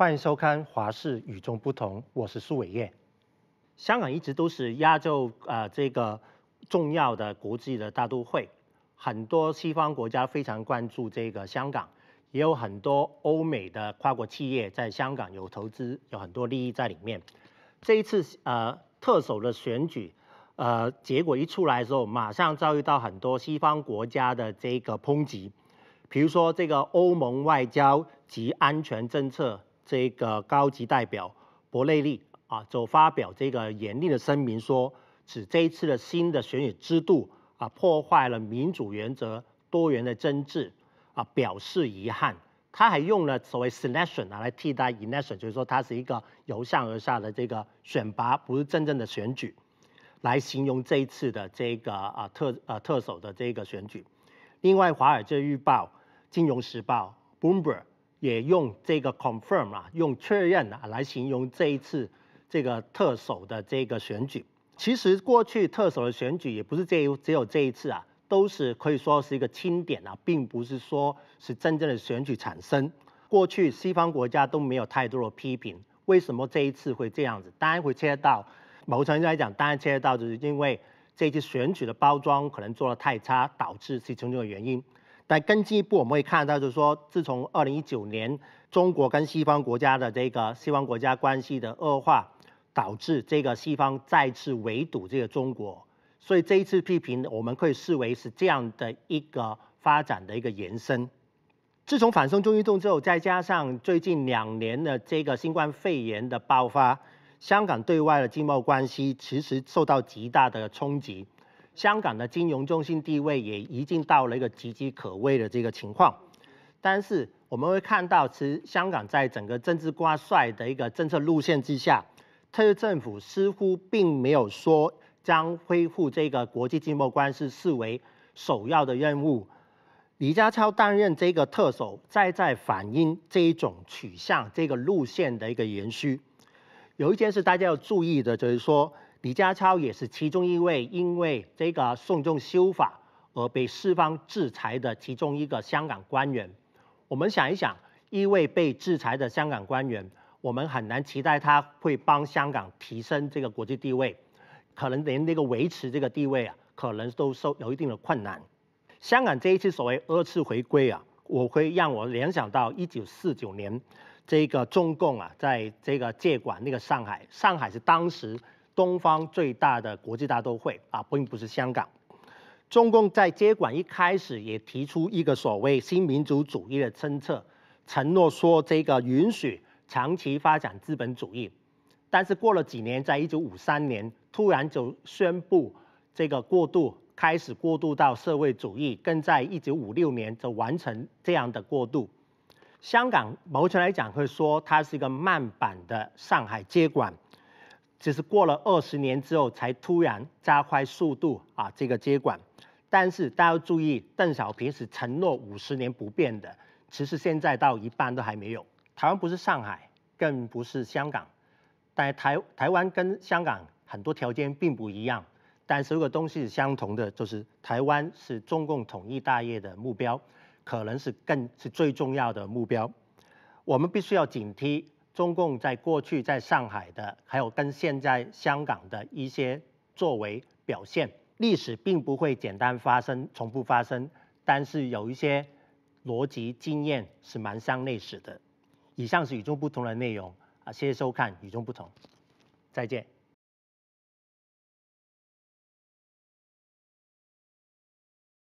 欢迎收看《华视与众不同》，我是苏伟业。香港一直都是亚洲呃这个重要的国际的大都会，很多西方国家非常关注这个香港，也有很多欧美的跨国企业在香港有投资，有很多利益在里面。这一次呃特首的选举呃结果一出来时候，马上遭遇到很多西方国家的这个抨击，比如说这个欧盟外交及安全政策。这个高级代表博内利啊，就发表这个严厉的声明，说，指这一次的新的选举制度啊，破坏了民主原则、多元的政治啊，表示遗憾。他还用了所谓 selection 啊，来替代 election，就是说它是一个由上而下的这个选拔，不是真正的选举，来形容这一次的这个啊特啊特首的这个选举。另外，《华尔街日报》《金融时报》《Boomer b》。g 也用这个 confirm 啊，用确认啊来形容这一次这个特首的这个选举。其实过去特首的选举也不是这只有这一次啊，都是可以说是一个清点啊，并不是说是真正的选举产生。过去西方国家都没有太多的批评，为什么这一次会这样子？当然会切到，某程度来讲，当然切到就是因为这次选举的包装可能做得太差，导致是其中的原因。在根一步，我们会看到，就是说，自从二零一九年中国跟西方国家的这个西方国家关系的恶化，导致这个西方再次围堵这个中国，所以这一次批评，我们可以视为是这样的一个发展的一个延伸。自从反送中运动之后，再加上最近两年的这个新冠肺炎的爆发，香港对外的经贸关系其实受到极大的冲击。香港的金融中心地位也已经到了一个岌岌可危的这个情况，但是我们会看到，其实香港在整个政治挂帅的一个政策路线之下，特区政府似乎并没有说将恢复这个国际经贸关系视为首要的任务。李家超担任这个特首，再在反映这一种取向、这个路线的一个延续。有一件事大家要注意的，就是说。李家超也是其中一位，因为这个送中修法而被释方制裁的其中一个香港官员。我们想一想，一位被制裁的香港官员，我们很难期待他会帮香港提升这个国际地位，可能连那个维持这个地位啊，可能都受有一定的困难。香港这一次所谓二次回归啊，我会让我联想到一九四九年，这个中共啊，在这个接管那个上海，上海是当时。东方最大的国际大都会啊，并不是香港。中共在接管一开始也提出一个所谓新民主主义的政策，承诺说这个允许长期发展资本主义。但是过了几年，在一九五三年突然就宣布这个过渡开始过渡到社会主义，跟在一九五六年就完成这样的过渡。香港某程度来讲会说它是一个慢版的上海接管。只是过了二十年之后，才突然加快速度啊，这个接管。但是大家要注意，邓小平是承诺五十年不变的。其实现在到一半都还没有。台湾不是上海，更不是香港。但台台湾跟香港很多条件并不一样，但如有东西相同的就是，台湾是中共统一大业的目标，可能是更是最重要的目标。我们必须要警惕。中共在过去在上海的，还有跟现在香港的一些作为表现，历史并不会简单发生，从不发生，但是有一些逻辑经验是蛮相类似的。以上是与众不同的内容啊，谢谢收看，与众不同，再见。